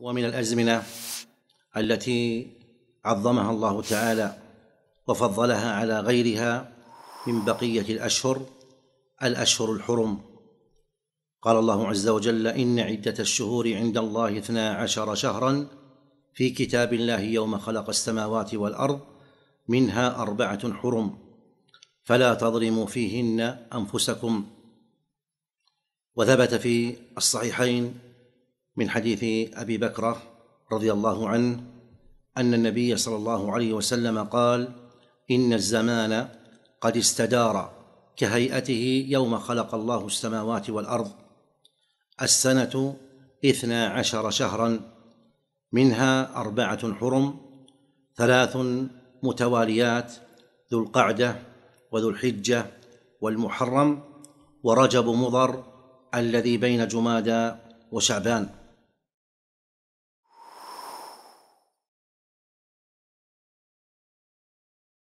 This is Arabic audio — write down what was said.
ومن الازمنه التي عظمها الله تعالى وفضلها على غيرها من بقيه الاشهر الاشهر الحرم قال الله عز وجل ان عده الشهور عند الله اثنا عشر شهرا في كتاب الله يوم خلق السماوات والارض منها اربعه حرم فلا تظلموا فيهن انفسكم وثبت في الصحيحين من حديث ابي بكره رضي الله عنه ان النبي صلى الله عليه وسلم قال ان الزمان قد استدار كهيئته يوم خلق الله السماوات والارض السنه اثنا عشر شهرا منها اربعه حرم ثلاث متواليات ذو القعده وذو الحجه والمحرم ورجب مضر الذي بين جمادى وشعبان